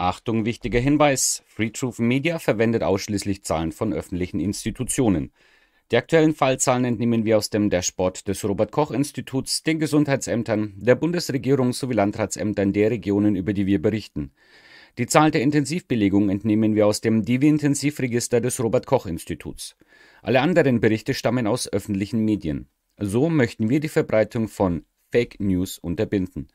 Achtung, wichtiger Hinweis: Free Truth Media verwendet ausschließlich Zahlen von öffentlichen Institutionen. Die aktuellen Fallzahlen entnehmen wir aus dem Dashboard des Robert-Koch-Instituts, den Gesundheitsämtern, der Bundesregierung sowie Landratsämtern der Regionen, über die wir berichten. Die Zahl der Intensivbelegung entnehmen wir aus dem Divi-Intensivregister des Robert-Koch-Instituts. Alle anderen Berichte stammen aus öffentlichen Medien. So möchten wir die Verbreitung von Fake News unterbinden.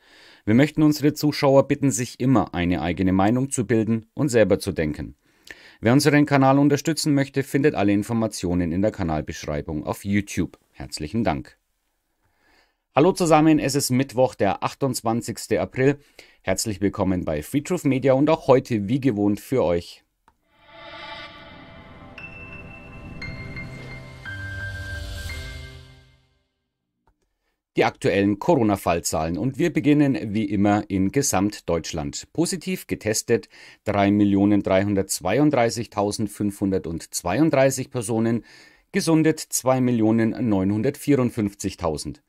Wir möchten unsere Zuschauer bitten, sich immer eine eigene Meinung zu bilden und selber zu denken. Wer unseren Kanal unterstützen möchte, findet alle Informationen in der Kanalbeschreibung auf YouTube. Herzlichen Dank. Hallo zusammen, es ist Mittwoch, der 28. April. Herzlich willkommen bei Friedhof Media und auch heute wie gewohnt für euch die aktuellen Corona-Fallzahlen und wir beginnen wie immer in Gesamtdeutschland. Positiv getestet 3.332.532 Personen, gesundet 2.954.000.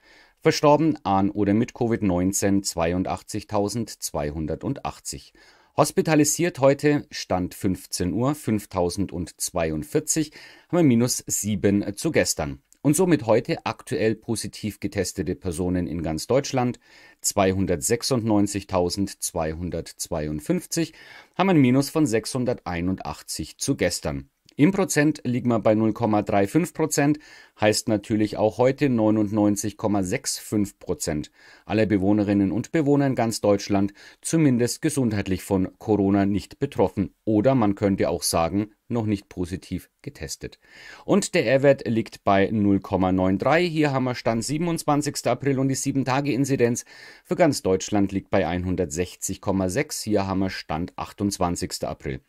Verstorben an oder mit Covid-19 82.280. Hospitalisiert heute, Stand 15 Uhr, 5042, haben wir minus 7 zu gestern und somit heute aktuell positiv getestete Personen in ganz Deutschland 296.252 haben ein Minus von 681 zu gestern. Im Prozent liegt man bei 0,35 Prozent, heißt natürlich auch heute 99,65 Prozent aller Bewohnerinnen und Bewohner in ganz Deutschland zumindest gesundheitlich von Corona nicht betroffen. Oder man könnte auch sagen, noch nicht positiv getestet. Und der R-Wert liegt bei 0,93. Hier haben wir Stand 27. April und die 7-Tage-Inzidenz für ganz Deutschland liegt bei 160,6. Hier haben wir Stand 28. April.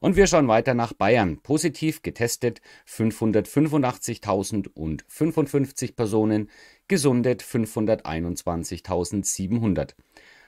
Und wir schauen weiter nach Bayern. Positiv getestet 585.055 Personen, gesundet 521.700.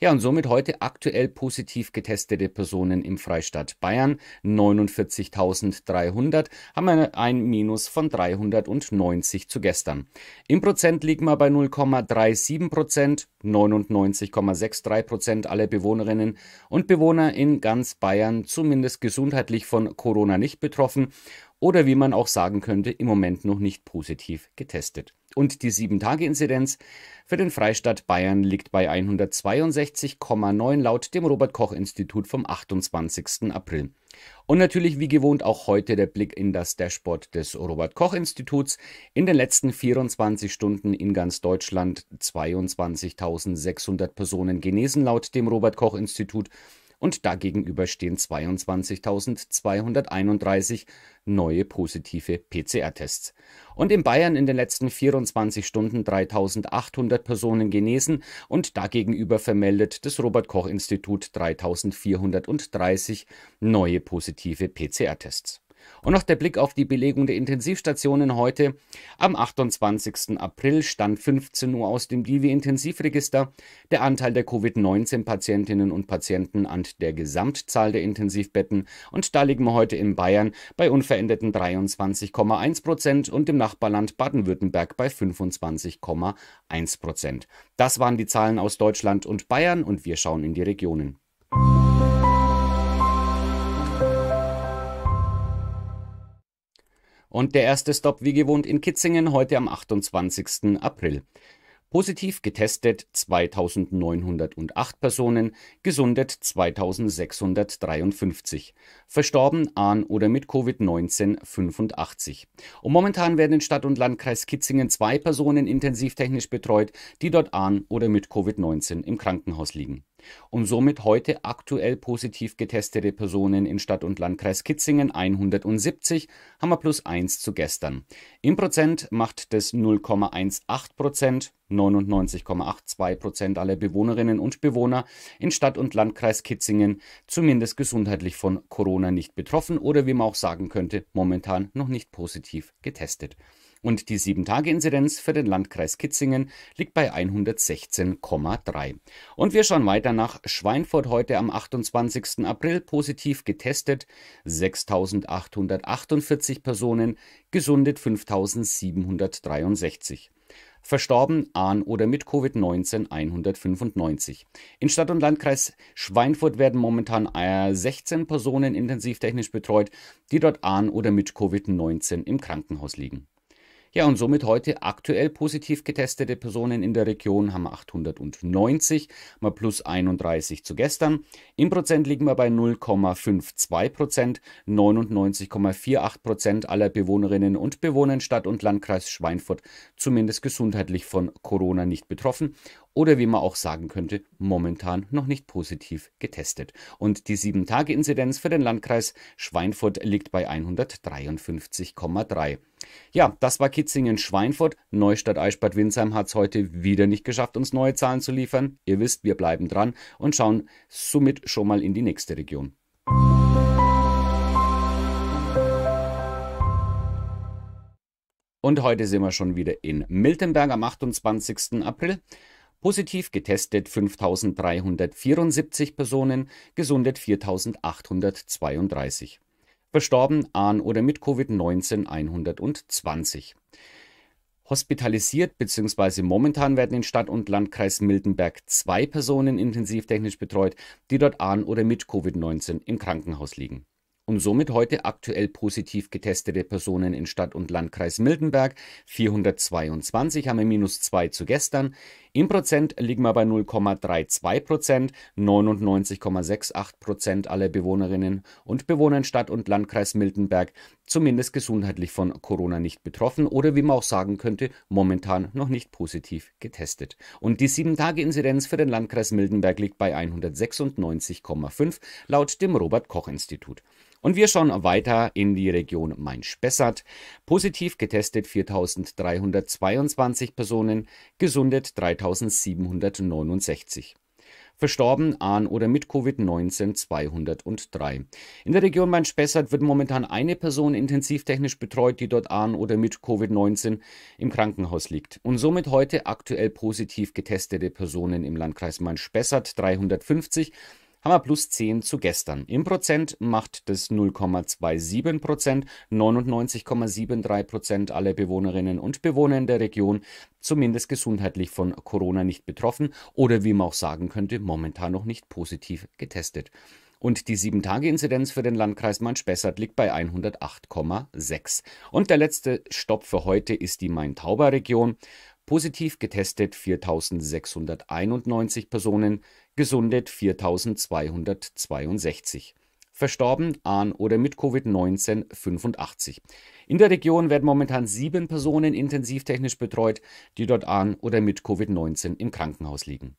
Ja, und somit heute aktuell positiv getestete Personen im Freistaat Bayern 49.300, haben eine, ein Minus von 390 zu gestern. Im Prozent liegen wir bei 0,37 Prozent, 99,63 Prozent aller Bewohnerinnen und Bewohner in ganz Bayern zumindest gesundheitlich von Corona nicht betroffen oder wie man auch sagen könnte, im Moment noch nicht positiv getestet und die 7-Tage-Inzidenz für den Freistaat Bayern liegt bei 162,9 laut dem Robert Koch Institut vom 28. April. Und natürlich wie gewohnt auch heute der Blick in das Dashboard des Robert Koch Instituts. In den letzten 24 Stunden in ganz Deutschland 22.600 Personen genesen laut dem Robert Koch Institut und dagegenüber stehen 22.231 neue positive PCR-Tests. Und in Bayern in den letzten 24 Stunden 3.800 Personen genesen und dagegenüber vermeldet das Robert Koch Institut 3.430 neue positive PCR-Tests. Und noch der Blick auf die Belegung der Intensivstationen heute. Am 28. April stand 15 Uhr aus dem DIVI-Intensivregister der Anteil der Covid-19-Patientinnen und Patienten an der Gesamtzahl der Intensivbetten. Und da liegen wir heute in Bayern bei unveränderten 23,1 Prozent und im Nachbarland Baden-Württemberg bei 25,1 Prozent. Das waren die Zahlen aus Deutschland und Bayern und wir schauen in die Regionen. Und der erste Stopp wie gewohnt in Kitzingen heute am 28. April. Positiv getestet 2908 Personen, gesundet 2653. Verstorben an oder mit Covid-19 85. Und momentan werden in Stadt und Landkreis Kitzingen zwei Personen intensivtechnisch betreut, die dort an oder mit Covid-19 im Krankenhaus liegen und somit heute aktuell positiv getestete Personen in Stadt und Landkreis Kitzingen 170, haben wir plus 1 zu gestern. Im Prozent macht das 0,18 Prozent. 99,82 Prozent aller Bewohnerinnen und Bewohner in Stadt und Landkreis Kitzingen zumindest gesundheitlich von Corona nicht betroffen oder wie man auch sagen könnte, momentan noch nicht positiv getestet und die 7-Tage-Inzidenz für den Landkreis Kitzingen liegt bei 116,3. Und wir schauen weiter nach Schweinfurt heute am 28. April positiv getestet 6.848 Personen, gesundet 5.763. Verstorben an oder mit Covid-19 195. In Stadt und Landkreis Schweinfurt werden momentan 16 äh, Personen intensivtechnisch betreut, die dort an oder mit Covid-19 im Krankenhaus liegen. Ja, und somit heute aktuell positiv getestete Personen in der Region haben 890, mal plus 31 zu gestern. Im Prozent liegen wir bei 0,52 Prozent. 99,48 Prozent aller Bewohnerinnen und Bewohner in Stadt und Landkreis Schweinfurt zumindest gesundheitlich von Corona nicht betroffen oder wie man auch sagen könnte, momentan noch nicht positiv getestet. Und die 7-Tage-Inzidenz für den Landkreis Schweinfurt liegt bei 153,3. Ja, das war Kitzingen-Schweinfurt. eisbad winsheim hat es heute wieder nicht geschafft, uns neue Zahlen zu liefern. Ihr wisst, wir bleiben dran und schauen somit schon mal in die nächste Region. Und heute sind wir schon wieder in Miltenberg am 28. April. Positiv getestet 5374 Personen, gesundet 4832 verstorben an oder mit Covid-19 120. Hospitalisiert bzw. momentan werden in Stadt- und Landkreis Miltenberg zwei Personen intensivtechnisch betreut, die dort an oder mit Covid-19 im Krankenhaus liegen. Und somit heute aktuell positiv getestete Personen in Stadt- und Landkreis Miltenberg 422 haben wir minus 2 zu gestern, im Prozent liegen wir bei 0,32 Prozent. 99,68 Prozent aller Bewohnerinnen und Bewohner in Stadt und Landkreis Miltenberg zumindest gesundheitlich von Corona nicht betroffen oder wie man auch sagen könnte, momentan noch nicht positiv getestet. Und die 7-Tage-Inzidenz für den Landkreis Miltenberg liegt bei 196,5 laut dem Robert-Koch-Institut. Und wir schauen weiter in die Region Main-Spessart. Positiv getestet 4.322 Personen, gesundet 3.000. 3769. Verstorben an oder mit Covid-19 203. In der Region Main-Spessart wird momentan eine Person intensivtechnisch betreut, die dort an oder mit Covid-19 im Krankenhaus liegt. Und somit heute aktuell positiv getestete Personen im Landkreis Main-Spessart 350 haben wir plus 10 zu gestern. Im Prozent macht das 0,27 Prozent, 99,73 Prozent aller Bewohnerinnen und Bewohner in der Region zumindest gesundheitlich von Corona nicht betroffen oder wie man auch sagen könnte, momentan noch nicht positiv getestet. Und die 7-Tage-Inzidenz für den Landkreis Main-Spessart liegt bei 108,6. Und der letzte Stopp für heute ist die Main-Tauber-Region positiv getestet 4.691 Personen, gesundet 4.262. Verstorben an oder mit Covid-19 85. In der Region werden momentan sieben Personen intensivtechnisch betreut, die dort an oder mit Covid-19 im Krankenhaus liegen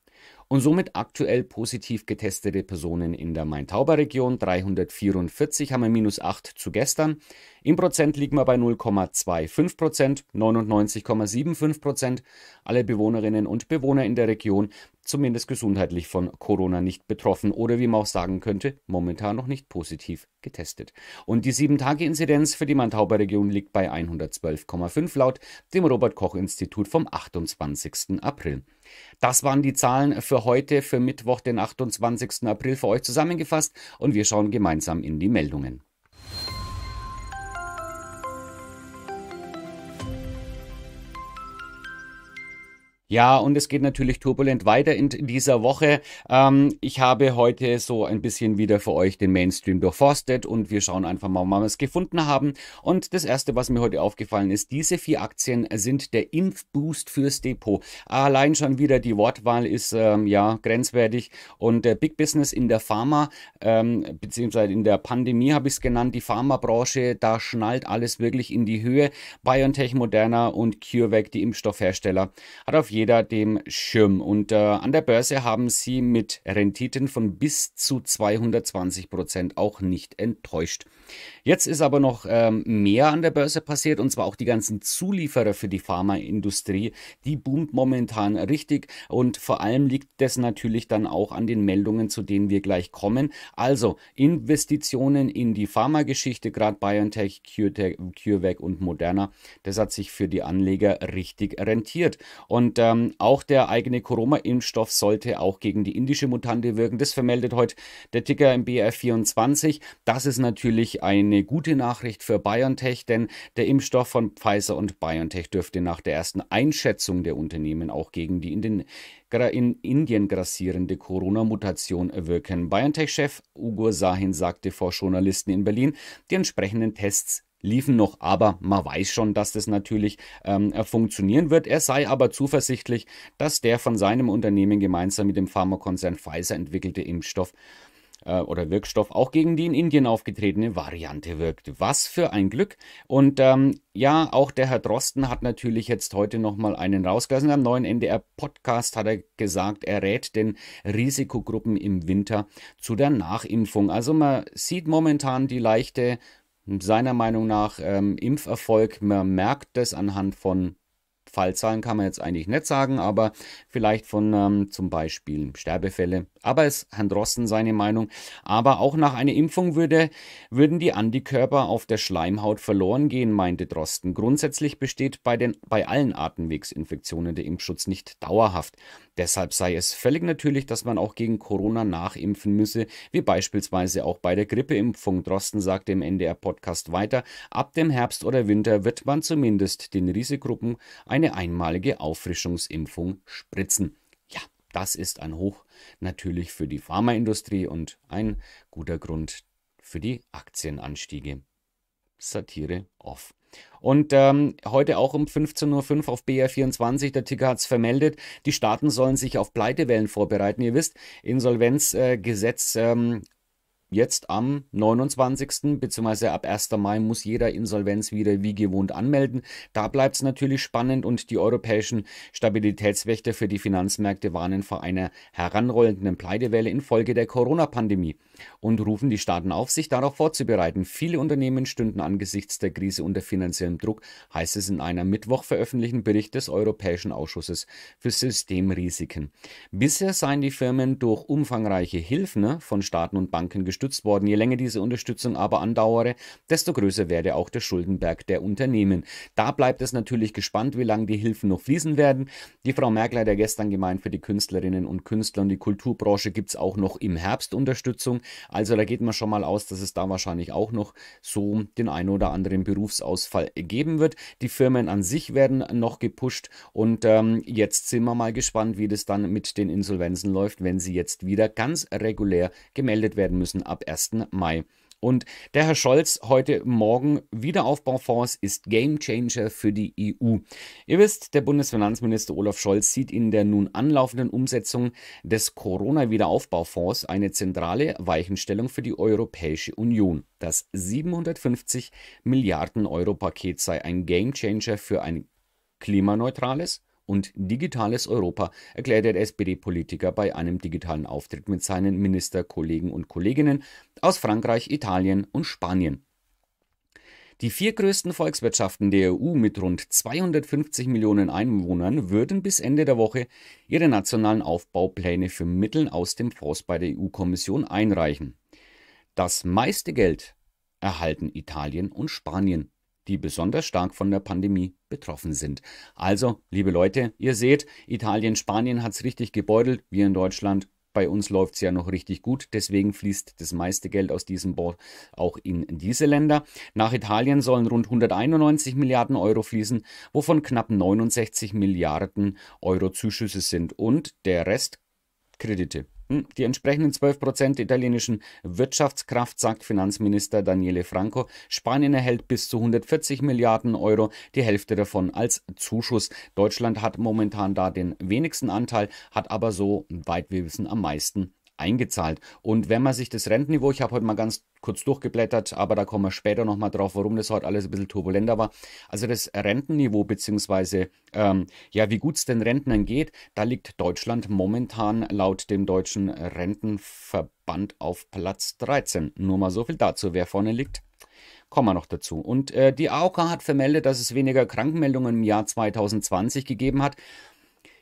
und somit aktuell positiv getestete Personen in der Main-Tauber-Region 344 haben wir minus 8 zu gestern. Im Prozent liegen wir bei 0,25 Prozent, 99,75 Prozent Alle Bewohnerinnen und Bewohner in der Region zumindest gesundheitlich von Corona nicht betroffen oder wie man auch sagen könnte, momentan noch nicht positiv getestet. Und die 7-Tage-Inzidenz für die Main-Tauber-Region liegt bei 112,5 laut dem Robert-Koch-Institut vom 28. April. Das waren die Zahlen für heute, für Mittwoch, den 28. April, für euch zusammengefasst und wir schauen gemeinsam in die Meldungen. Ja, und es geht natürlich turbulent weiter in dieser Woche. Ähm, ich habe heute so ein bisschen wieder für euch den Mainstream durchforstet und wir schauen einfach mal, wann wir es gefunden haben. Und das erste, was mir heute aufgefallen ist, diese vier Aktien sind der Impfboost fürs Depot. Allein schon wieder die Wortwahl ist ähm, ja grenzwertig und äh, Big Business in der Pharma ähm, beziehungsweise in der Pandemie habe ich es genannt. Die Pharmabranche, da schnallt alles wirklich in die Höhe. BioNTech, Moderna und CureVac, die Impfstoffhersteller, hat auf jeden jeder dem Schirm. Und äh, an der Börse haben sie mit Renditen von bis zu 220 Prozent auch nicht enttäuscht. Jetzt ist aber noch ähm, mehr an der Börse passiert und zwar auch die ganzen Zulieferer für die Pharmaindustrie. Die boomt momentan richtig und vor allem liegt das natürlich dann auch an den Meldungen, zu denen wir gleich kommen. Also Investitionen in die Pharmageschichte, gerade BioNTech, CureVac und Moderna, das hat sich für die Anleger richtig rentiert. Und ähm, auch der eigene Corona-Impfstoff sollte auch gegen die indische Mutante wirken. Das vermeldet heute der Ticker im BR24. Das ist natürlich eine gute Nachricht für BioNTech, denn der Impfstoff von Pfizer und BioNTech dürfte nach der ersten Einschätzung der Unternehmen auch gegen die in, den, in Indien grassierende Corona-Mutation wirken. BioNTech-Chef Ugo Sahin sagte vor Journalisten in Berlin, die entsprechenden Tests liefen noch, aber man weiß schon, dass das natürlich ähm, funktionieren wird. Er sei aber zuversichtlich, dass der von seinem Unternehmen gemeinsam mit dem Pharmakonzern Pfizer entwickelte Impfstoff äh, oder Wirkstoff auch gegen die in Indien aufgetretene Variante wirkt. Was für ein Glück. Und ähm, ja, auch der Herr Drosten hat natürlich jetzt heute nochmal einen rausgelassen. Am neuen NDR-Podcast hat er gesagt, er rät den Risikogruppen im Winter zu der Nachimpfung. Also man sieht momentan die leichte seiner Meinung nach ähm, Impferfolg. Man merkt das anhand von Fallzahlen kann man jetzt eigentlich nicht sagen, aber vielleicht von ähm, zum Beispiel Sterbefälle. Aber es ist Herrn Drosten seine Meinung. Aber auch nach einer Impfung würde, würden die Antikörper auf der Schleimhaut verloren gehen, meinte Drosten. Grundsätzlich besteht bei, den, bei allen Atemwegsinfektionen der Impfschutz nicht dauerhaft. Deshalb sei es völlig natürlich, dass man auch gegen Corona nachimpfen müsse, wie beispielsweise auch bei der Grippeimpfung. Drosten sagte im NDR-Podcast weiter, ab dem Herbst oder Winter wird man zumindest den Risikogruppen ein eine einmalige Auffrischungsimpfung spritzen. Ja, das ist ein Hoch natürlich für die Pharmaindustrie und ein guter Grund für die Aktienanstiege. Satire off. Und ähm, heute auch um 15.05 Uhr auf BR24, der Ticker hat es vermeldet, die Staaten sollen sich auf Pleitewellen vorbereiten. Ihr wisst, Insolvenzgesetz äh, ähm, jetzt am 29. bzw. ab 1. Mai muss jeder Insolvenz wieder wie gewohnt anmelden. Da bleibt es natürlich spannend und die europäischen Stabilitätswächter für die Finanzmärkte warnen vor einer heranrollenden Pleitewelle infolge der Corona-Pandemie und rufen die Staaten auf, sich darauf vorzubereiten. Viele Unternehmen stünden angesichts der Krise unter finanziellem Druck, heißt es in einem Mittwoch veröffentlichten Bericht des Europäischen Ausschusses für Systemrisiken. Bisher seien die Firmen durch umfangreiche Hilfen ne, von Staaten und Banken gestützt unterstützt worden. Je länger diese Unterstützung aber andauere, desto größer werde auch der Schuldenberg der Unternehmen. Da bleibt es natürlich gespannt, wie lange die Hilfen noch fließen werden. Die Frau Merkel hat ja gestern gemeint, für die Künstlerinnen und Künstler und die Kulturbranche gibt es auch noch im Herbst Unterstützung. Also da geht man schon mal aus, dass es da wahrscheinlich auch noch so den einen oder anderen Berufsausfall geben wird. Die Firmen an sich werden noch gepusht und ähm, jetzt sind wir mal gespannt, wie das dann mit den Insolvenzen läuft, wenn sie jetzt wieder ganz regulär gemeldet werden müssen ab 1. Mai. Und der Herr Scholz heute Morgen, Wiederaufbaufonds ist Game Changer für die EU. Ihr wisst, der Bundesfinanzminister Olaf Scholz sieht in der nun anlaufenden Umsetzung des Corona-Wiederaufbaufonds eine zentrale Weichenstellung für die Europäische Union. Das 750 Milliarden Euro Paket sei ein Game Changer für ein klimaneutrales, und digitales Europa, erklärte der SPD-Politiker bei einem digitalen Auftritt mit seinen Ministerkollegen und Kolleginnen aus Frankreich, Italien und Spanien. Die vier größten Volkswirtschaften der EU mit rund 250 Millionen Einwohnern würden bis Ende der Woche ihre nationalen Aufbaupläne für Mittel aus dem Fonds bei der EU-Kommission einreichen. Das meiste Geld erhalten Italien und Spanien die besonders stark von der Pandemie betroffen sind. Also, liebe Leute, ihr seht, Italien, Spanien hat es richtig gebeutelt, wir in Deutschland. Bei uns läuft es ja noch richtig gut, deswegen fließt das meiste Geld aus diesem Board auch in diese Länder. Nach Italien sollen rund 191 Milliarden Euro fließen, wovon knapp 69 Milliarden Euro Zuschüsse sind und der Rest Kredite. Die entsprechenden 12 Prozent italienischen Wirtschaftskraft, sagt Finanzminister Daniele Franco. Spanien erhält bis zu 140 Milliarden Euro, die Hälfte davon als Zuschuss. Deutschland hat momentan da den wenigsten Anteil, hat aber so weit wir wissen am meisten eingezahlt. Und wenn man sich das Rentenniveau, ich habe heute mal ganz kurz durchgeblättert, aber da kommen wir später nochmal drauf, warum das heute alles ein bisschen turbulenter war. Also das Rentenniveau, beziehungsweise ähm, ja, wie gut es den Rentnern geht, da liegt Deutschland momentan laut dem deutschen Rentenverband auf Platz 13. Nur mal so viel dazu. Wer vorne liegt, kommen wir noch dazu. Und äh, die AOK hat vermeldet, dass es weniger Krankmeldungen im Jahr 2020 gegeben hat.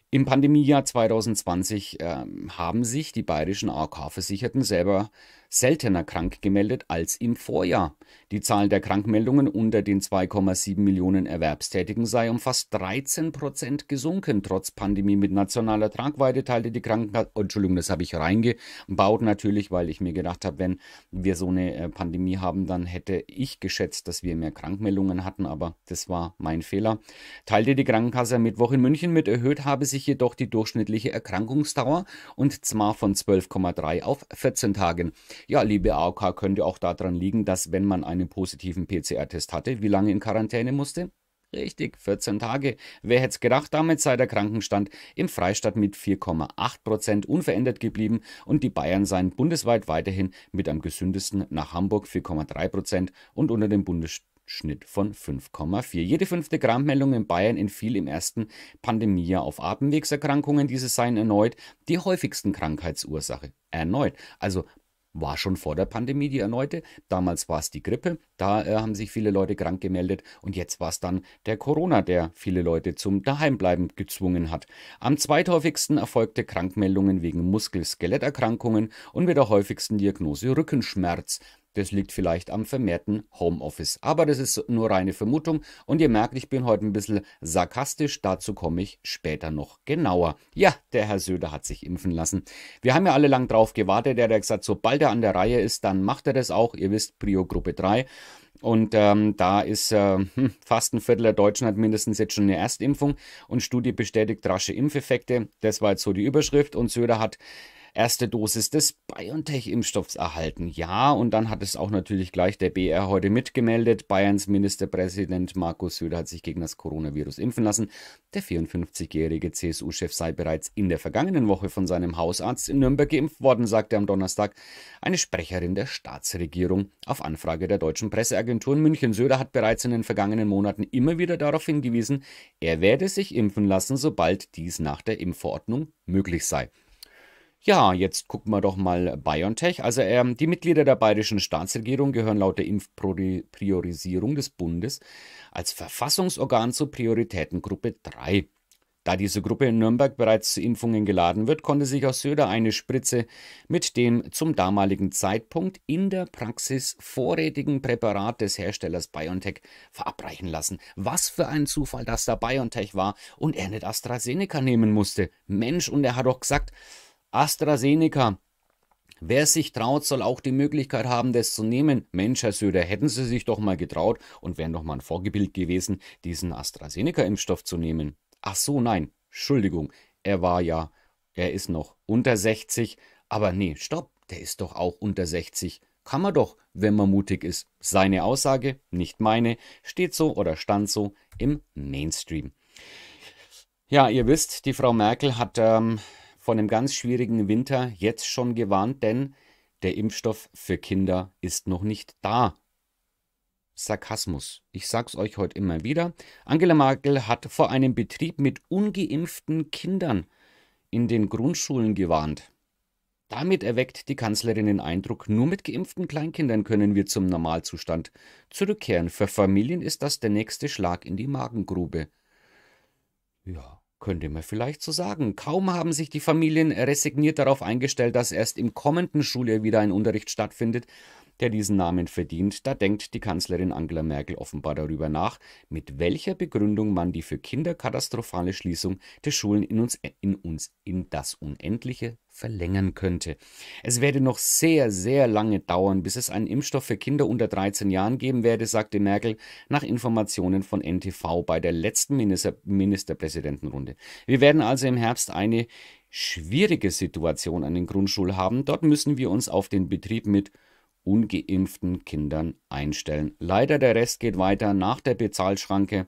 Im Pandemiejahr 2020 äh, haben sich die bayerischen AOK-Versicherten selber seltener krank gemeldet als im Vorjahr. Die Zahl der Krankmeldungen unter den 2,7 Millionen Erwerbstätigen sei um fast 13 Prozent gesunken, trotz Pandemie mit nationaler Tragweite, teilte die Krankenkasse. Oh, Entschuldigung, das habe ich reingebaut natürlich, weil ich mir gedacht habe, wenn wir so eine äh, Pandemie haben, dann hätte ich geschätzt, dass wir mehr Krankmeldungen hatten, aber das war mein Fehler. Teilte die Krankenkasse am Mittwoch in München mit, erhöht habe sich jedoch die durchschnittliche Erkrankungsdauer und zwar von 12,3 auf 14 Tagen. Ja, liebe AOK, könnte auch daran liegen, dass wenn man einen positiven PCR-Test hatte, wie lange in Quarantäne musste? Richtig, 14 Tage. Wer hätte es gedacht, damit sei der Krankenstand im Freistaat mit 4,8 unverändert geblieben und die Bayern seien bundesweit weiterhin mit am gesündesten nach Hamburg 4,3 und unter dem Bundesschnitt von 5,4. Jede fünfte Krankmeldung in Bayern entfiel im ersten Pandemiejahr auf Atemwegserkrankungen. Diese seien erneut die häufigsten Krankheitsursache. Erneut. Also war schon vor der Pandemie die erneute. Damals war es die Grippe, da äh, haben sich viele Leute krank gemeldet und jetzt war es dann der Corona, der viele Leute zum Daheimbleiben gezwungen hat. Am zweithäufigsten erfolgte Krankmeldungen wegen Muskel-Skeletterkrankungen und mit der häufigsten Diagnose Rückenschmerz. Das liegt vielleicht am vermehrten Homeoffice. Aber das ist nur reine Vermutung. Und ihr merkt, ich bin heute ein bisschen sarkastisch. Dazu komme ich später noch genauer. Ja, der Herr Söder hat sich impfen lassen. Wir haben ja alle lang drauf gewartet. Er hat gesagt, sobald er an der Reihe ist, dann macht er das auch. Ihr wisst, Prio Gruppe 3. Und ähm, da ist äh, hm, fast ein Viertel der Deutschen hat mindestens jetzt schon eine Erstimpfung und Studie bestätigt rasche Impfeffekte. Das war jetzt so die Überschrift. Und Söder hat erste Dosis des BioNTech-Impfstoffs erhalten. Ja, und dann hat es auch natürlich gleich der BR heute mitgemeldet. Bayerns Ministerpräsident Markus Söder hat sich gegen das Coronavirus impfen lassen. Der 54-jährige CSU-Chef sei bereits in der vergangenen Woche von seinem Hausarzt in Nürnberg geimpft worden, sagte am Donnerstag eine Sprecherin der Staatsregierung auf Anfrage der deutschen Presseagentur in München. Söder hat bereits in den vergangenen Monaten immer wieder darauf hingewiesen, er werde sich impfen lassen, sobald dies nach der Impfverordnung möglich sei. Ja, jetzt gucken wir doch mal BioNTech. Also ähm, die Mitglieder der bayerischen Staatsregierung gehören laut der Impfpriorisierung des Bundes als Verfassungsorgan zur Prioritätengruppe 3. Da diese Gruppe in Nürnberg bereits zu Impfungen geladen wird, konnte sich aus Söder eine Spritze mit dem zum damaligen Zeitpunkt in der Praxis vorrätigen Präparat des Herstellers BioNTech verabreichen lassen. Was für ein Zufall, dass da BioNTech war und er nicht AstraZeneca nehmen musste. Mensch, und er hat doch gesagt, AstraZeneca. Wer sich traut, soll auch die Möglichkeit haben, das zu nehmen. Mensch, Herr Söder, hätten Sie sich doch mal getraut und wären doch mal ein Vorgebild gewesen, diesen AstraZeneca-Impfstoff zu nehmen. Ach so, nein, Entschuldigung, er war ja, er ist noch unter 60, aber nee, stopp, der ist doch auch unter 60. Kann man doch, wenn man mutig ist. Seine Aussage, nicht meine, steht so oder stand so im Mainstream. Ja, ihr wisst, die Frau Merkel hat ähm, von einem ganz schwierigen Winter jetzt schon gewarnt, denn der Impfstoff für Kinder ist noch nicht da. Sarkasmus. Ich sag's euch heute immer wieder. Angela Merkel hat vor einem Betrieb mit ungeimpften Kindern in den Grundschulen gewarnt. Damit erweckt die Kanzlerin den Eindruck, nur mit geimpften Kleinkindern können wir zum Normalzustand zurückkehren. Für Familien ist das der nächste Schlag in die Magengrube. Ja, könnte man vielleicht so sagen. Kaum haben sich die Familien resigniert darauf eingestellt, dass erst im kommenden Schuljahr wieder ein Unterricht stattfindet, der diesen Namen verdient, da denkt die Kanzlerin Angela Merkel offenbar darüber nach, mit welcher Begründung man die für Kinder katastrophale Schließung der Schulen in uns in, uns, in das Unendliche verlängern könnte. Es werde noch sehr, sehr lange dauern, bis es einen Impfstoff für Kinder unter 13 Jahren geben werde, sagte Merkel nach Informationen von NTV bei der letzten Minister Ministerpräsidentenrunde. Wir werden also im Herbst eine schwierige Situation an den Grundschulen haben. Dort müssen wir uns auf den Betrieb mit ungeimpften Kindern einstellen. Leider der Rest geht weiter nach der Bezahlschranke.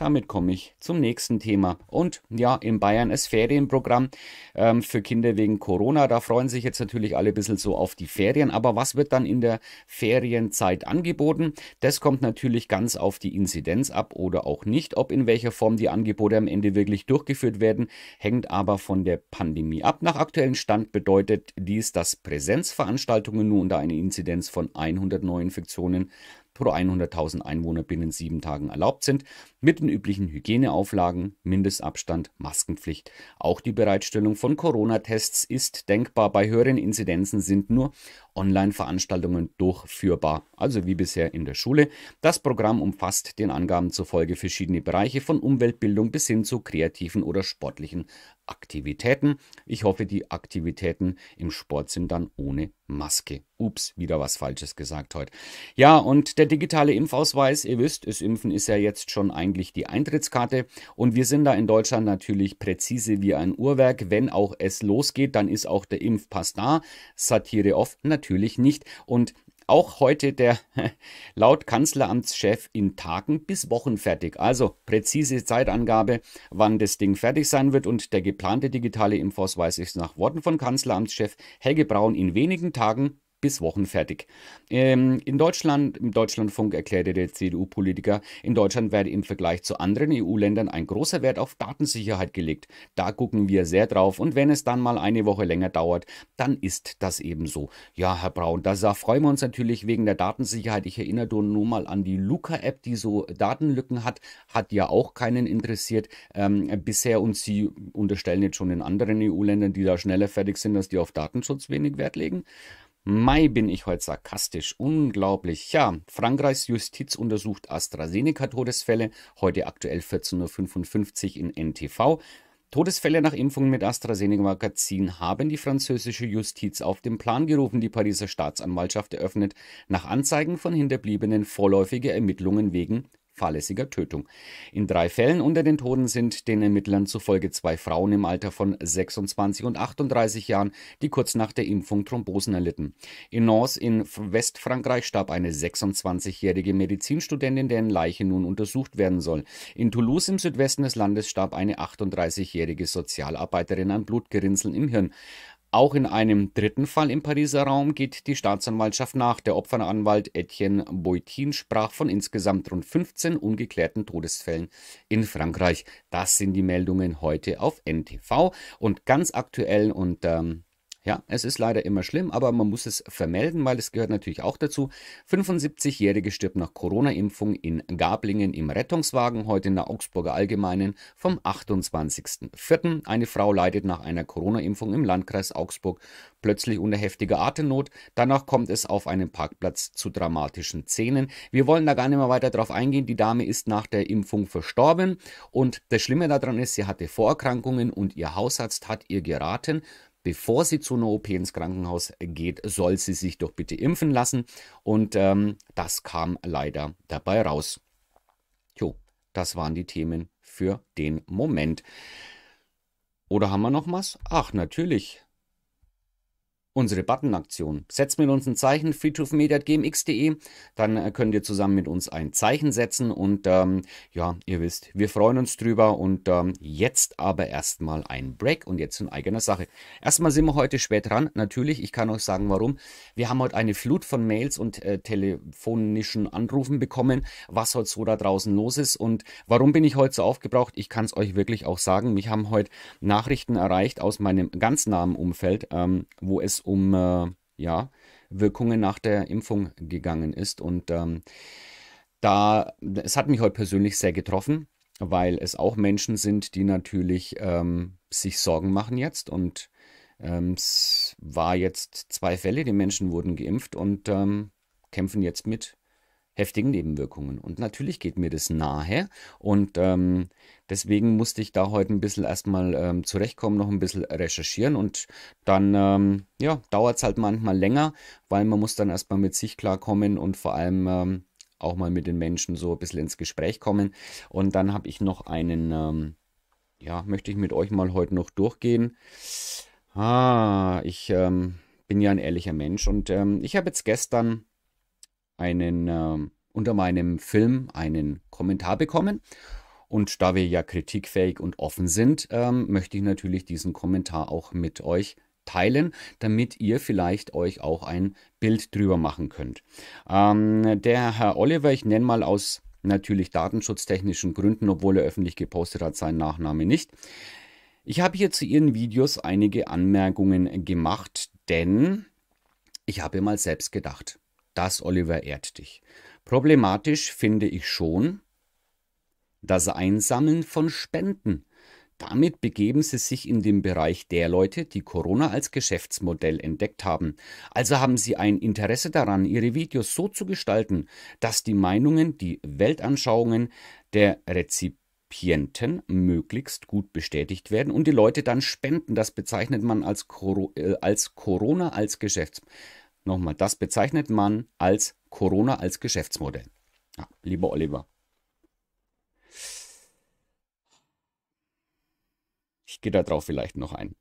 Damit komme ich zum nächsten Thema. Und ja, in Bayern ist Ferienprogramm ähm, für Kinder wegen Corona. Da freuen sich jetzt natürlich alle ein bisschen so auf die Ferien. Aber was wird dann in der Ferienzeit angeboten? Das kommt natürlich ganz auf die Inzidenz ab oder auch nicht. Ob in welcher Form die Angebote am Ende wirklich durchgeführt werden, hängt aber von der Pandemie ab. Nach aktuellem Stand bedeutet dies, dass Präsenzveranstaltungen nur unter einer Inzidenz von 100 Neuinfektionen pro 100.000 Einwohner binnen sieben Tagen erlaubt sind mit den üblichen Hygieneauflagen, Mindestabstand, Maskenpflicht. Auch die Bereitstellung von Corona-Tests ist denkbar. Bei höheren Inzidenzen sind nur Online-Veranstaltungen durchführbar, also wie bisher in der Schule. Das Programm umfasst den Angaben zufolge verschiedene Bereiche von Umweltbildung bis hin zu kreativen oder sportlichen Aktivitäten. Ich hoffe, die Aktivitäten im Sport sind dann ohne Maske. Ups, wieder was Falsches gesagt heute. Ja, und der digitale Impfausweis, ihr wisst, das Impfen ist ja jetzt schon ein eigentlich die Eintrittskarte. Und wir sind da in Deutschland natürlich präzise wie ein Uhrwerk. Wenn auch es losgeht, dann ist auch der Impfpass da. Satire oft natürlich nicht. Und auch heute der laut Kanzleramtschef in Tagen bis Wochen fertig. Also präzise Zeitangabe, wann das Ding fertig sein wird und der geplante digitale Impfausweis ist nach Worten von Kanzleramtschef Helge Braun in wenigen Tagen bis Wochen fertig. Ähm, in Deutschland, im Deutschlandfunk erklärte der CDU-Politiker, in Deutschland werde im Vergleich zu anderen EU-Ländern ein großer Wert auf Datensicherheit gelegt. Da gucken wir sehr drauf und wenn es dann mal eine Woche länger dauert, dann ist das eben so. Ja, Herr Braun, da freuen wir uns natürlich wegen der Datensicherheit. Ich erinnere nur mal an die Luca-App, die so Datenlücken hat, hat ja auch keinen interessiert ähm, bisher und Sie unterstellen jetzt schon in anderen EU-Ländern, die da schneller fertig sind, dass die auf Datenschutz wenig Wert legen. Mai bin ich heute sarkastisch. Unglaublich. Ja, Frankreichs Justiz untersucht AstraZeneca-Todesfälle. Heute aktuell 14.55 Uhr in NTV. Todesfälle nach Impfungen mit AstraZeneca-Magazin haben die französische Justiz auf den Plan gerufen. Die Pariser Staatsanwaltschaft eröffnet nach Anzeigen von Hinterbliebenen vorläufige Ermittlungen wegen fahrlässiger Tötung. In drei Fällen unter den Toten sind den Ermittlern zufolge zwei Frauen im Alter von 26 und 38 Jahren, die kurz nach der Impfung Thrombosen erlitten. In Nors in Westfrankreich starb eine 26-jährige Medizinstudentin, deren Leiche nun untersucht werden soll. In Toulouse im Südwesten des Landes starb eine 38-jährige Sozialarbeiterin an Blutgerinnseln im Hirn. Auch in einem dritten Fall im Pariser Raum geht die Staatsanwaltschaft nach. Der Opferanwalt Etienne Boitin sprach von insgesamt rund 15 ungeklärten Todesfällen in Frankreich. Das sind die Meldungen heute auf NTV und ganz aktuell und ähm, ja, es ist leider immer schlimm, aber man muss es vermelden, weil es gehört natürlich auch dazu. 75-Jährige stirbt nach Corona-Impfung in Gablingen im Rettungswagen, heute in der Augsburger Allgemeinen vom 28.04. Eine Frau leidet nach einer Corona-Impfung im Landkreis Augsburg plötzlich unter heftiger Atemnot. Danach kommt es auf einem Parkplatz zu dramatischen Szenen. Wir wollen da gar nicht mehr weiter drauf eingehen. Die Dame ist nach der Impfung verstorben und das Schlimme daran ist, sie hatte Vorerkrankungen und ihr Hausarzt hat ihr geraten, bevor sie zu einer OP ins Krankenhaus geht, soll sie sich doch bitte impfen lassen. Und ähm, das kam leider dabei raus. Jo, das waren die Themen für den Moment. Oder haben wir noch was? Ach, natürlich unsere Button-Aktion. Setzt mit uns ein Zeichen, freetoothmedia.gmx.de, dann äh, könnt ihr zusammen mit uns ein Zeichen setzen und ähm, ja, ihr wisst, wir freuen uns drüber und ähm, jetzt aber erstmal ein Break und jetzt in eigener Sache. Erstmal sind wir heute spät dran, natürlich, ich kann euch sagen, warum. Wir haben heute eine Flut von Mails und äh, telefonischen Anrufen bekommen, was heute so da draußen los ist und warum bin ich heute so aufgebraucht? Ich kann es euch wirklich auch sagen, mich haben heute Nachrichten erreicht aus meinem ganz nahen Umfeld, ähm, wo es um um äh, ja, Wirkungen nach der Impfung gegangen ist. Und ähm, da, es hat mich heute persönlich sehr getroffen, weil es auch Menschen sind, die natürlich ähm, sich Sorgen machen jetzt. Und ähm, es war jetzt zwei Fälle, die Menschen wurden geimpft und ähm, kämpfen jetzt mit heftigen Nebenwirkungen. Und natürlich geht mir das nahe. Und ähm, deswegen musste ich da heute ein bisschen erstmal ähm, zurechtkommen, noch ein bisschen recherchieren. Und dann ähm, ja, dauert es halt manchmal länger, weil man muss dann erstmal mit sich klarkommen und vor allem ähm, auch mal mit den Menschen so ein bisschen ins Gespräch kommen. Und dann habe ich noch einen, ähm, ja, möchte ich mit euch mal heute noch durchgehen. Ah, ich ähm, bin ja ein ehrlicher Mensch und ich habe jetzt gestern einen, äh, unter meinem Film einen Kommentar bekommen. Und da wir ja kritikfähig und offen sind, ähm, möchte ich natürlich diesen Kommentar auch mit euch teilen, damit ihr vielleicht euch auch ein Bild drüber machen könnt. Ähm, der Herr Oliver, ich nenne mal aus natürlich datenschutztechnischen Gründen, obwohl er öffentlich gepostet hat, seinen Nachname nicht. Ich habe hier zu Ihren Videos einige Anmerkungen gemacht, denn ich habe mal selbst gedacht, das, Oliver, ehrt dich. Problematisch finde ich schon das Einsammeln von Spenden. Damit begeben sie sich in den Bereich der Leute, die Corona als Geschäftsmodell entdeckt haben. Also haben sie ein Interesse daran, ihre Videos so zu gestalten, dass die Meinungen, die Weltanschauungen der Rezipienten möglichst gut bestätigt werden und die Leute dann spenden. Das bezeichnet man als, äh, Corona als Geschäftsmodell. Nochmal, das bezeichnet man als Corona als Geschäftsmodell. Ja, lieber Oliver, Ich gehe da drauf vielleicht noch ein.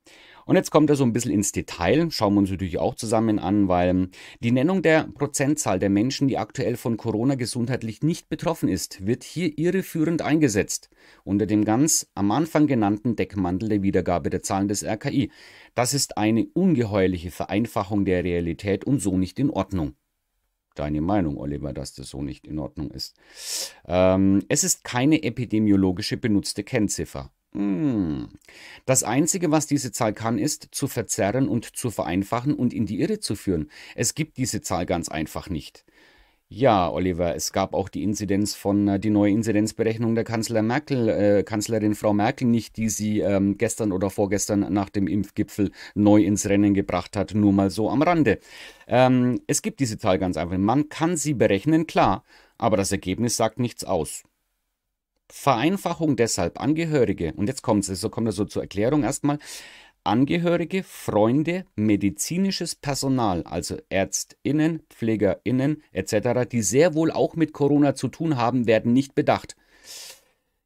Und jetzt kommt er so ein bisschen ins Detail, schauen wir uns natürlich auch zusammen an, weil die Nennung der Prozentzahl der Menschen, die aktuell von Corona gesundheitlich nicht betroffen ist, wird hier irreführend eingesetzt, unter dem ganz am Anfang genannten Deckmantel der Wiedergabe der Zahlen des RKI. Das ist eine ungeheuerliche Vereinfachung der Realität und so nicht in Ordnung deine Meinung, Oliver, dass das so nicht in Ordnung ist. Ähm, es ist keine epidemiologische benutzte Kennziffer. Hm. Das Einzige, was diese Zahl kann, ist zu verzerren und zu vereinfachen und in die Irre zu führen. Es gibt diese Zahl ganz einfach nicht. Ja, Oliver, es gab auch die Inzidenz von äh, die neue Inzidenzberechnung der Kanzler Merkel, äh, Kanzlerin Frau Merkel nicht, die sie ähm, gestern oder vorgestern nach dem Impfgipfel neu ins Rennen gebracht hat, nur mal so am Rande. Ähm, es gibt diese Zahl ganz einfach. Man kann sie berechnen, klar, aber das Ergebnis sagt nichts aus. Vereinfachung deshalb Angehörige, und jetzt kommt es, so kommt es so zur Erklärung erstmal, Angehörige, Freunde, medizinisches Personal, also Ärztinnen, Pflegerinnen etc., die sehr wohl auch mit Corona zu tun haben, werden nicht bedacht.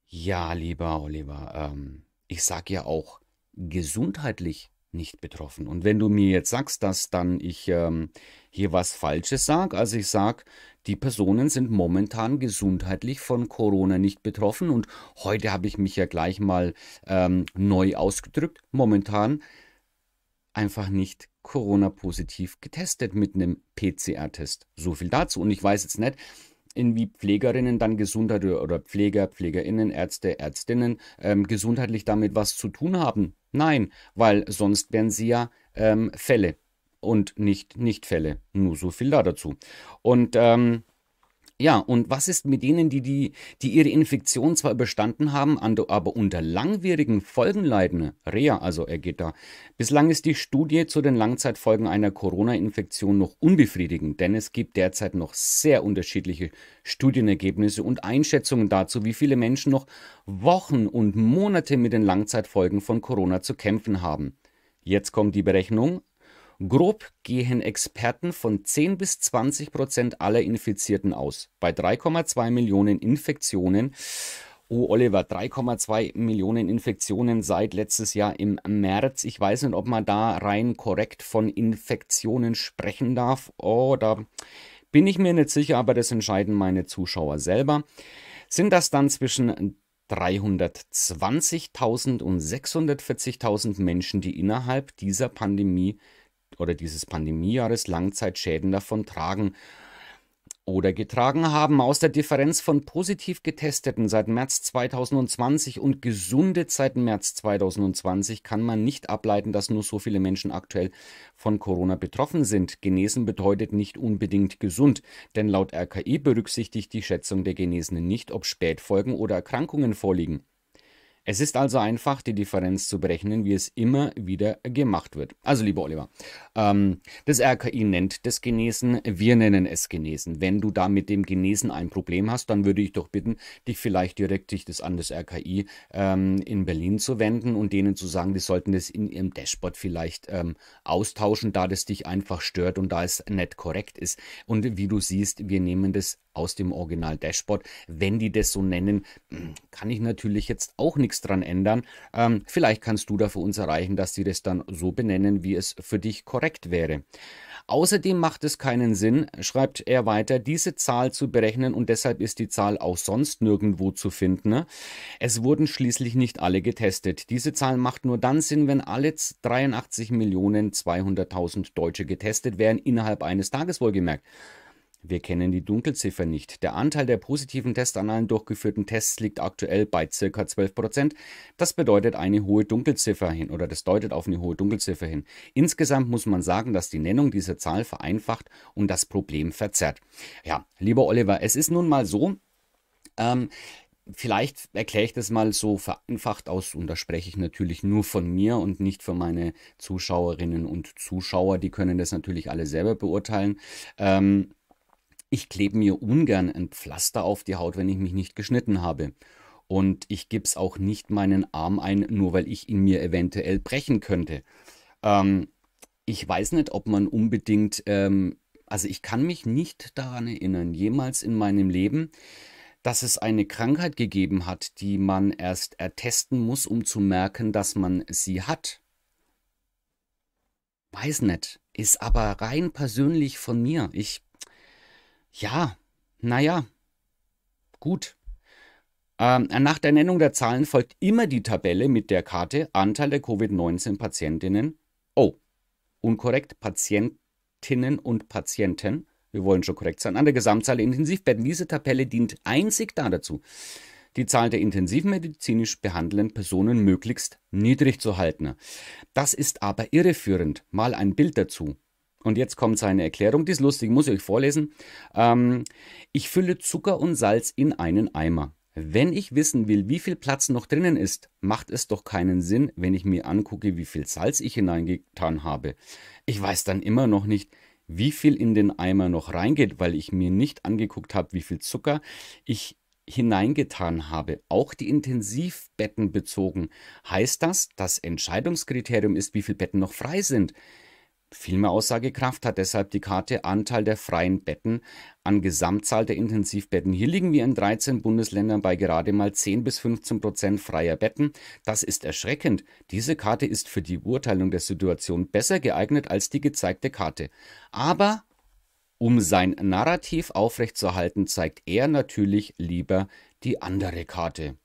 Ja, lieber Oliver, ähm, ich sage ja auch, gesundheitlich nicht betroffen. Und wenn du mir jetzt sagst, dass dann ich ähm, hier was Falsches sage, also ich sage, die Personen sind momentan gesundheitlich von Corona nicht betroffen und heute habe ich mich ja gleich mal ähm, neu ausgedrückt, momentan einfach nicht Corona-positiv getestet mit einem PCR-Test. So viel dazu. Und ich weiß jetzt nicht, in wie Pflegerinnen dann Gesundheit oder Pfleger, Pflegerinnen, Ärzte, Ärztinnen ähm, gesundheitlich damit was zu tun haben? Nein, weil sonst wären sie ja ähm, Fälle und nicht Nichtfälle. Nur so viel da dazu. Und ähm, ja, und was ist mit denen, die, die, die ihre Infektion zwar überstanden haben, aber unter langwierigen Folgen leiden? Rea, also er geht da. Bislang ist die Studie zu den Langzeitfolgen einer Corona-Infektion noch unbefriedigend, denn es gibt derzeit noch sehr unterschiedliche Studienergebnisse und Einschätzungen dazu, wie viele Menschen noch Wochen und Monate mit den Langzeitfolgen von Corona zu kämpfen haben. Jetzt kommt die Berechnung. Grob gehen Experten von 10 bis 20 Prozent aller Infizierten aus. Bei 3,2 Millionen Infektionen. Oh, Oliver, 3,2 Millionen Infektionen seit letztes Jahr im März. Ich weiß nicht, ob man da rein korrekt von Infektionen sprechen darf. Oh, da bin ich mir nicht sicher, aber das entscheiden meine Zuschauer selber. Sind das dann zwischen 320.000 und 640.000 Menschen, die innerhalb dieser Pandemie oder dieses Pandemiejahres Langzeitschäden davon tragen oder getragen haben. Aus der Differenz von positiv getesteten seit März 2020 und gesundet seit März 2020 kann man nicht ableiten, dass nur so viele Menschen aktuell von Corona betroffen sind. Genesen bedeutet nicht unbedingt gesund, denn laut RKI berücksichtigt die Schätzung der Genesenen nicht, ob Spätfolgen oder Erkrankungen vorliegen. Es ist also einfach, die Differenz zu berechnen, wie es immer wieder gemacht wird. Also, lieber Oliver, ähm, das RKI nennt das Genesen, wir nennen es Genesen. Wenn du da mit dem Genesen ein Problem hast, dann würde ich doch bitten, dich vielleicht direkt dich das an das RKI ähm, in Berlin zu wenden und denen zu sagen, die sollten das in ihrem Dashboard vielleicht ähm, austauschen, da das dich einfach stört und da es nicht korrekt ist. Und wie du siehst, wir nehmen das aus dem Original Dashboard. Wenn die das so nennen, kann ich natürlich jetzt auch nichts dran ändern. Ähm, vielleicht kannst du da für uns erreichen, dass die das dann so benennen, wie es für dich korrekt wäre. Außerdem macht es keinen Sinn, schreibt er weiter, diese Zahl zu berechnen und deshalb ist die Zahl auch sonst nirgendwo zu finden. Ne? Es wurden schließlich nicht alle getestet. Diese Zahl macht nur dann Sinn, wenn alle 83.200.000 Deutsche getestet werden, innerhalb eines Tages wohlgemerkt. Wir kennen die Dunkelziffer nicht. Der Anteil der positiven Tests an allen durchgeführten Tests liegt aktuell bei ca. 12%. Das bedeutet eine hohe Dunkelziffer hin oder das deutet auf eine hohe Dunkelziffer hin. Insgesamt muss man sagen, dass die Nennung dieser Zahl vereinfacht und das Problem verzerrt. Ja, lieber Oliver, es ist nun mal so, ähm, vielleicht erkläre ich das mal so vereinfacht aus und da spreche ich natürlich nur von mir und nicht für meine Zuschauerinnen und Zuschauer. Die können das natürlich alle selber beurteilen. Ähm, ich klebe mir ungern ein Pflaster auf die Haut, wenn ich mich nicht geschnitten habe. Und ich gebe es auch nicht meinen Arm ein, nur weil ich ihn mir eventuell brechen könnte. Ähm, ich weiß nicht, ob man unbedingt, ähm, also ich kann mich nicht daran erinnern, jemals in meinem Leben, dass es eine Krankheit gegeben hat, die man erst ertesten muss, um zu merken, dass man sie hat. Weiß nicht, ist aber rein persönlich von mir. Ich ja, naja, gut. Ähm, nach der Nennung der Zahlen folgt immer die Tabelle mit der Karte Anteil der Covid-19-Patientinnen. Oh, unkorrekt, Patientinnen und Patienten. Wir wollen schon korrekt sein. An der Gesamtzahl der Intensivbetten. Diese Tabelle dient einzig dazu, die Zahl der intensivmedizinisch behandelnden Personen möglichst niedrig zu halten. Das ist aber irreführend. Mal ein Bild dazu. Und jetzt kommt seine Erklärung. Die ist lustig, muss ich euch vorlesen. Ähm, ich fülle Zucker und Salz in einen Eimer. Wenn ich wissen will, wie viel Platz noch drinnen ist, macht es doch keinen Sinn, wenn ich mir angucke, wie viel Salz ich hineingetan habe. Ich weiß dann immer noch nicht, wie viel in den Eimer noch reingeht, weil ich mir nicht angeguckt habe, wie viel Zucker ich hineingetan habe, auch die Intensivbetten bezogen, heißt das, das Entscheidungskriterium ist, wie viele Betten noch frei sind. Viel mehr Aussagekraft hat deshalb die Karte Anteil der freien Betten an Gesamtzahl der Intensivbetten. Hier liegen wir in 13 Bundesländern bei gerade mal 10 bis 15 Prozent freier Betten. Das ist erschreckend. Diese Karte ist für die Beurteilung der Situation besser geeignet als die gezeigte Karte. Aber um sein Narrativ aufrechtzuerhalten, zeigt er natürlich lieber die andere Karte.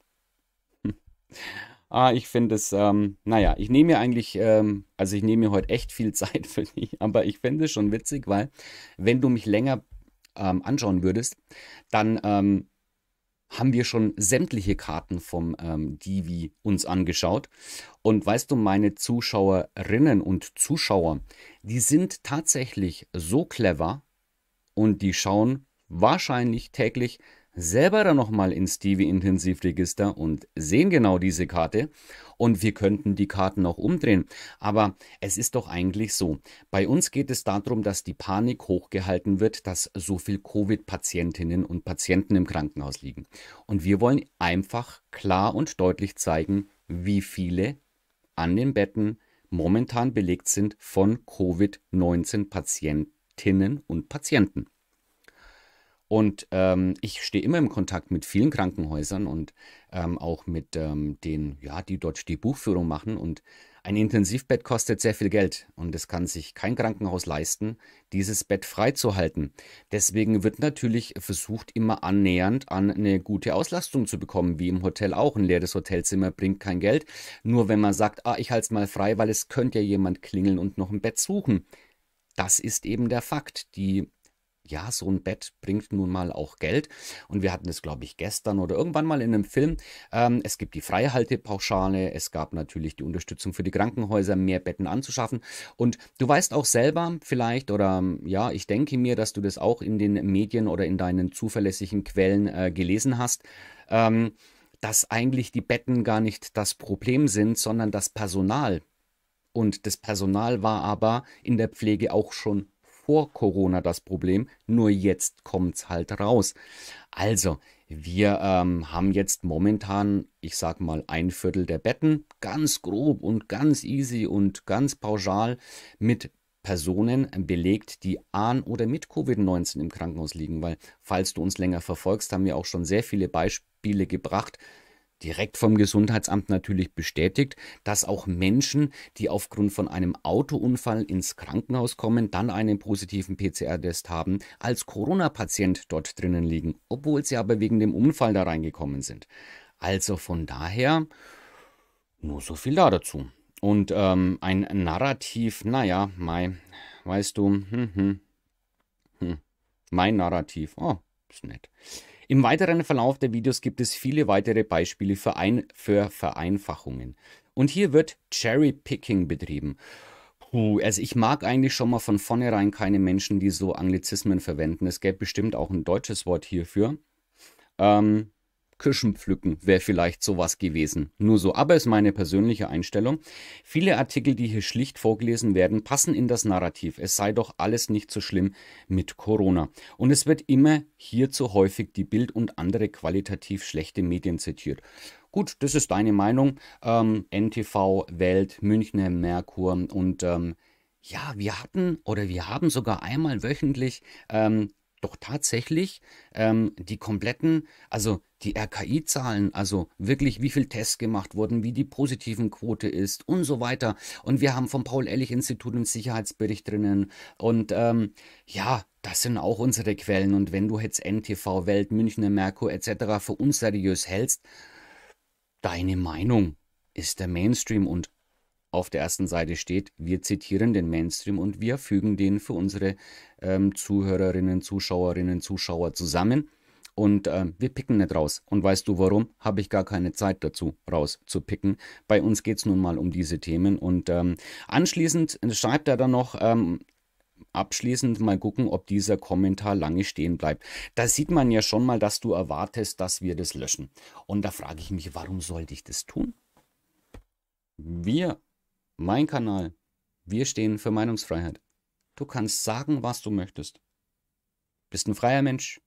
Ah, ich finde es, ähm, naja, ich nehme mir eigentlich, ähm, also ich nehme mir heute echt viel Zeit für dich, aber ich finde es schon witzig, weil wenn du mich länger ähm, anschauen würdest, dann ähm, haben wir schon sämtliche Karten vom ähm, Divi uns angeschaut. Und weißt du, meine Zuschauerinnen und Zuschauer, die sind tatsächlich so clever und die schauen wahrscheinlich täglich selber dann nochmal ins Stevie-Intensivregister und sehen genau diese Karte. Und wir könnten die Karten auch umdrehen. Aber es ist doch eigentlich so. Bei uns geht es darum, dass die Panik hochgehalten wird, dass so viel Covid-Patientinnen und Patienten im Krankenhaus liegen. Und wir wollen einfach klar und deutlich zeigen, wie viele an den Betten momentan belegt sind von Covid-19 Patientinnen und Patienten. Und ähm, ich stehe immer im Kontakt mit vielen Krankenhäusern und ähm, auch mit ähm, den, ja, die dort die Buchführung machen. Und ein Intensivbett kostet sehr viel Geld und es kann sich kein Krankenhaus leisten, dieses Bett freizuhalten. Deswegen wird natürlich versucht, immer annähernd an eine gute Auslastung zu bekommen, wie im Hotel auch. Ein leeres Hotelzimmer bringt kein Geld. Nur wenn man sagt, ah, ich halte es mal frei, weil es könnte ja jemand klingeln und noch ein Bett suchen. Das ist eben der Fakt. Die ja, so ein Bett bringt nun mal auch Geld. Und wir hatten das, glaube ich, gestern oder irgendwann mal in einem Film. Ähm, es gibt die Freihaltepauschale, es gab natürlich die Unterstützung für die Krankenhäuser, mehr Betten anzuschaffen. Und du weißt auch selber vielleicht, oder ähm, ja, ich denke mir, dass du das auch in den Medien oder in deinen zuverlässigen Quellen äh, gelesen hast. Ähm, dass eigentlich die Betten gar nicht das Problem sind, sondern das Personal. Und das Personal war aber in der Pflege auch schon vor Corona das Problem, nur jetzt kommt es halt raus. Also, wir ähm, haben jetzt momentan, ich sag mal, ein Viertel der Betten ganz grob und ganz easy und ganz pauschal mit Personen belegt, die an oder mit Covid-19 im Krankenhaus liegen, weil falls du uns länger verfolgst, haben wir auch schon sehr viele Beispiele gebracht, direkt vom Gesundheitsamt natürlich bestätigt, dass auch Menschen, die aufgrund von einem Autounfall ins Krankenhaus kommen, dann einen positiven PCR-Test haben, als Corona-Patient dort drinnen liegen, obwohl sie aber wegen dem Unfall da reingekommen sind. Also von daher nur so viel da dazu. Und ähm, ein Narrativ, naja, Mai, weißt du, hm, hm, hm, mein Narrativ, oh, ist nett. Im weiteren Verlauf der Videos gibt es viele weitere Beispiele für, ein, für Vereinfachungen. Und hier wird Cherry-Picking betrieben. Puh, also ich mag eigentlich schon mal von vornherein keine Menschen, die so Anglizismen verwenden. Es gäbe bestimmt auch ein deutsches Wort hierfür. Ähm, Kirschen pflücken wäre vielleicht sowas gewesen. Nur so, aber ist meine persönliche Einstellung. Viele Artikel, die hier schlicht vorgelesen werden, passen in das Narrativ. Es sei doch alles nicht so schlimm mit Corona. Und es wird immer hierzu häufig die Bild und andere qualitativ schlechte Medien zitiert. Gut, das ist deine Meinung. Ähm, NTV, Welt, Münchner Merkur und ähm, ja, wir hatten oder wir haben sogar einmal wöchentlich ähm, doch tatsächlich ähm, die kompletten, also die RKI-Zahlen, also wirklich wie viele Tests gemacht wurden, wie die positiven Quote ist und so weiter. Und wir haben vom Paul-Ehrlich-Institut einen Sicherheitsbericht drinnen. Und ähm, ja, das sind auch unsere Quellen. Und wenn du jetzt NTV, Welt, Münchner Merkur etc. für unseriös hältst, deine Meinung ist der Mainstream und auf der ersten Seite steht, wir zitieren den Mainstream und wir fügen den für unsere ähm, Zuhörerinnen, Zuschauerinnen, Zuschauer zusammen und äh, wir picken nicht raus. Und weißt du warum? Habe ich gar keine Zeit dazu, rauszupicken. Bei uns geht es nun mal um diese Themen und ähm, anschließend schreibt er dann noch, ähm, abschließend mal gucken, ob dieser Kommentar lange stehen bleibt. Da sieht man ja schon mal, dass du erwartest, dass wir das löschen. Und da frage ich mich, warum sollte ich das tun? Wir mein Kanal. Wir stehen für Meinungsfreiheit. Du kannst sagen, was du möchtest. Bist ein freier Mensch.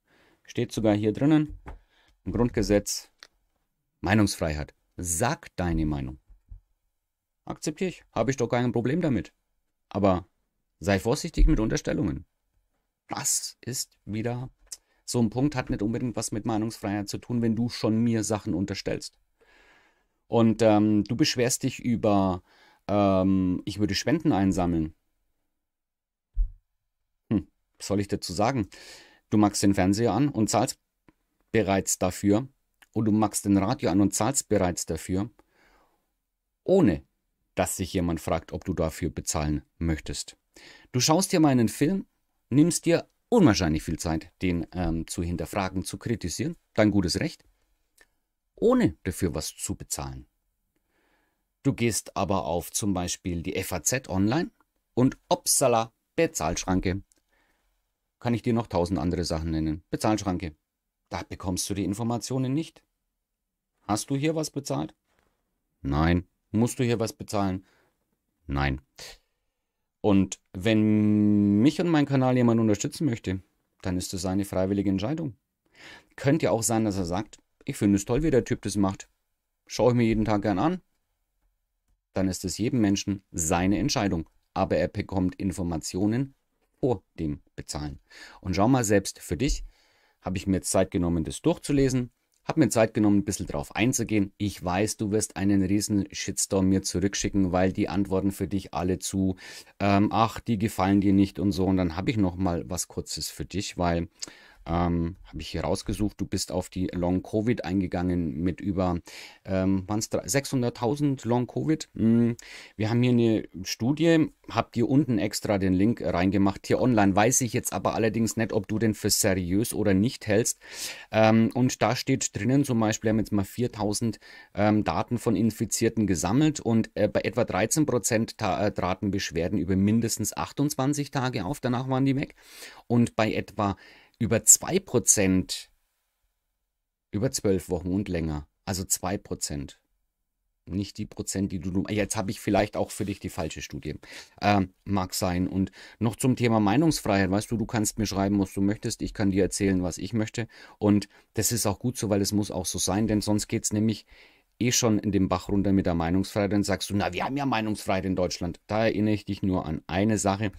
Steht sogar hier drinnen im Grundgesetz Meinungsfreiheit. Sag deine Meinung. Akzeptiere ich. Habe ich doch kein Problem damit. Aber sei vorsichtig mit Unterstellungen. Das ist wieder so ein Punkt, hat nicht unbedingt was mit Meinungsfreiheit zu tun, wenn du schon mir Sachen unterstellst. Und ähm, du beschwerst dich über ähm, ich würde Spenden einsammeln. Hm, was soll ich dazu sagen? Du magst den Fernseher an und zahlst bereits dafür. Und du magst den Radio an und zahlst bereits dafür. Ohne, dass sich jemand fragt, ob du dafür bezahlen möchtest. Du schaust dir meinen Film, nimmst dir unwahrscheinlich viel Zeit, den ähm, zu hinterfragen, zu kritisieren, dein gutes Recht, ohne dafür was zu bezahlen. Du gehst aber auf zum Beispiel die FAZ online und Opsala, Bezahlschranke. Kann ich dir noch tausend andere Sachen nennen. Bezahlschranke. Da bekommst du die Informationen nicht. Hast du hier was bezahlt? Nein. Musst du hier was bezahlen? Nein. Und wenn mich und meinen Kanal jemand unterstützen möchte, dann ist das eine freiwillige Entscheidung. Könnte ja auch sein, dass er sagt, ich finde es toll, wie der Typ das macht. Schaue ich mir jeden Tag gern an, dann ist es jedem Menschen seine Entscheidung. Aber er bekommt Informationen vor dem Bezahlen. Und schau mal selbst für dich, habe ich mir jetzt Zeit genommen, das durchzulesen, habe mir Zeit genommen, ein bisschen drauf einzugehen. Ich weiß, du wirst einen riesen Shitstorm mir zurückschicken, weil die antworten für dich alle zu, ähm, ach, die gefallen dir nicht und so. Und dann habe ich noch mal was Kurzes für dich, weil ähm, habe ich hier rausgesucht, du bist auf die Long-Covid eingegangen mit über ähm, 600.000 Long-Covid. Hm, wir haben hier eine Studie, habt ihr unten extra den Link reingemacht. Hier online weiß ich jetzt aber allerdings nicht, ob du den für seriös oder nicht hältst. Ähm, und da steht drinnen zum Beispiel, wir haben jetzt mal 4.000 ähm, Daten von Infizierten gesammelt und äh, bei etwa 13 Prozent äh, traten Beschwerden über mindestens 28 Tage auf. Danach waren die weg. Und bei etwa über 2% über zwölf Wochen und länger. Also 2%. Nicht die Prozent, die du. Jetzt habe ich vielleicht auch für dich die falsche Studie. Ähm, mag sein. Und noch zum Thema Meinungsfreiheit. Weißt du, du kannst mir schreiben, was du möchtest. Ich kann dir erzählen, was ich möchte. Und das ist auch gut so, weil es muss auch so sein, denn sonst geht es nämlich eh schon in den Bach runter mit der Meinungsfreiheit. Dann sagst du, na, wir haben ja Meinungsfreiheit in Deutschland. Da erinnere ich dich nur an eine Sache.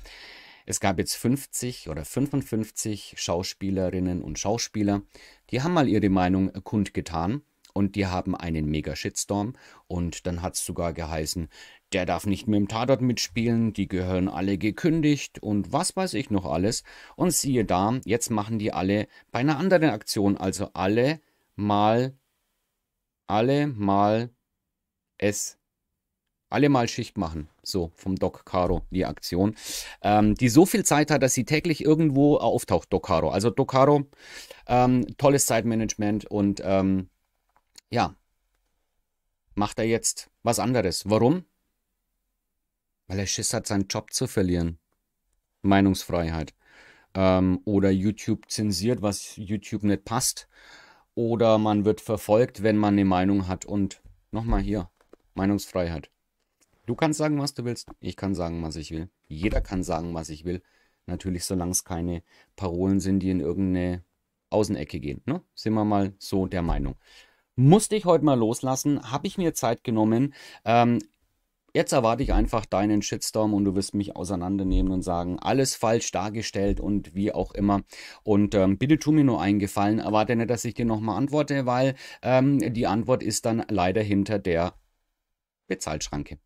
Es gab jetzt 50 oder 55 Schauspielerinnen und Schauspieler, die haben mal ihre Meinung äh, kundgetan und die haben einen mega Shitstorm und dann hat es sogar geheißen, der darf nicht mehr im Tatort mitspielen, die gehören alle gekündigt und was weiß ich noch alles. Und siehe da, jetzt machen die alle bei einer anderen Aktion, also alle mal, alle mal es alle mal Schicht machen, so vom Doc Caro, die Aktion, ähm, die so viel Zeit hat, dass sie täglich irgendwo äh, auftaucht, Doc Caro. Also Doc Caro, ähm, tolles Zeitmanagement und ähm, ja, macht er jetzt was anderes. Warum? Weil er Schiss hat, seinen Job zu verlieren. Meinungsfreiheit. Ähm, oder YouTube zensiert, was YouTube nicht passt. Oder man wird verfolgt, wenn man eine Meinung hat. Und nochmal hier, Meinungsfreiheit. Du kannst sagen, was du willst. Ich kann sagen, was ich will. Jeder kann sagen, was ich will. Natürlich, solange es keine Parolen sind, die in irgendeine Außenecke gehen. Ne? Sind wir mal so der Meinung. Musste ich heute mal loslassen, habe ich mir Zeit genommen. Ähm, jetzt erwarte ich einfach deinen Shitstorm und du wirst mich auseinandernehmen und sagen, alles falsch dargestellt und wie auch immer. Und ähm, bitte tu mir nur einen Gefallen, erwarte nicht, dass ich dir nochmal antworte, weil ähm, die Antwort ist dann leider hinter der Bezahlschranke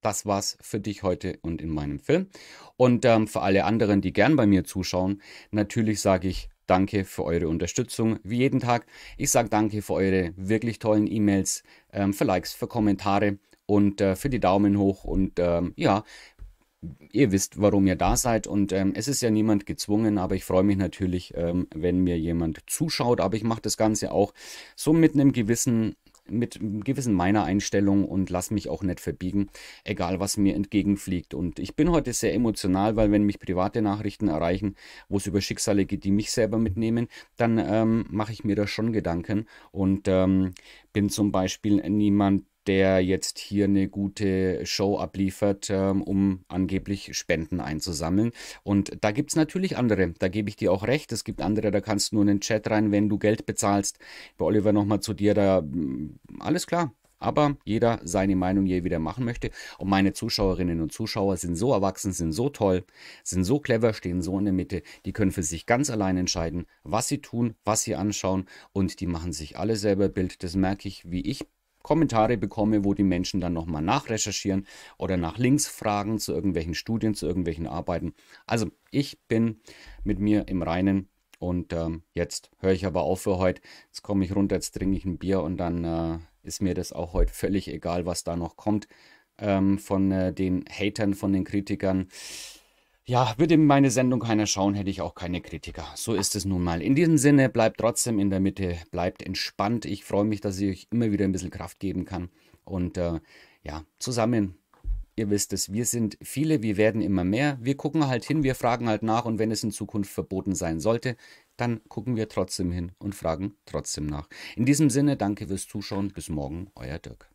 das war's für dich heute und in meinem Film. Und ähm, für alle anderen, die gern bei mir zuschauen, natürlich sage ich Danke für eure Unterstützung, wie jeden Tag. Ich sage danke für eure wirklich tollen E-Mails, ähm, für Likes, für Kommentare und äh, für die Daumen hoch. Und ähm, ja, ihr wisst, warum ihr da seid. Und ähm, es ist ja niemand gezwungen, aber ich freue mich natürlich, ähm, wenn mir jemand zuschaut. Aber ich mache das Ganze auch so mit einem gewissen mit gewissen meiner Einstellung und lass mich auch nicht verbiegen, egal was mir entgegenfliegt. Und ich bin heute sehr emotional, weil wenn mich private Nachrichten erreichen, wo es über Schicksale geht, die mich selber mitnehmen, dann ähm, mache ich mir da schon Gedanken und ähm, bin zum Beispiel niemand, der jetzt hier eine gute Show abliefert, ähm, um angeblich Spenden einzusammeln. Und da gibt es natürlich andere, da gebe ich dir auch recht. Es gibt andere, da kannst du nur in den Chat rein, wenn du Geld bezahlst. Bei Oliver nochmal zu dir, da mm, alles klar. Aber jeder seine Meinung je wieder machen möchte. Und meine Zuschauerinnen und Zuschauer sind so erwachsen, sind so toll, sind so clever, stehen so in der Mitte. Die können für sich ganz allein entscheiden, was sie tun, was sie anschauen. Und die machen sich alle selber Bild. Das merke ich, wie ich Kommentare bekomme, wo die Menschen dann nochmal nachrecherchieren oder nach Links fragen zu irgendwelchen Studien, zu irgendwelchen Arbeiten. Also ich bin mit mir im Reinen und ähm, jetzt höre ich aber auf für heute. Jetzt komme ich runter, jetzt trinke ich ein Bier und dann äh, ist mir das auch heute völlig egal, was da noch kommt ähm, von äh, den Hatern, von den Kritikern. Ja, würde meine Sendung keiner schauen, hätte ich auch keine Kritiker. So ist es nun mal. In diesem Sinne, bleibt trotzdem in der Mitte, bleibt entspannt. Ich freue mich, dass ich euch immer wieder ein bisschen Kraft geben kann. Und äh, ja, zusammen, ihr wisst es, wir sind viele, wir werden immer mehr. Wir gucken halt hin, wir fragen halt nach und wenn es in Zukunft verboten sein sollte, dann gucken wir trotzdem hin und fragen trotzdem nach. In diesem Sinne, danke fürs Zuschauen. Bis morgen, euer Dirk.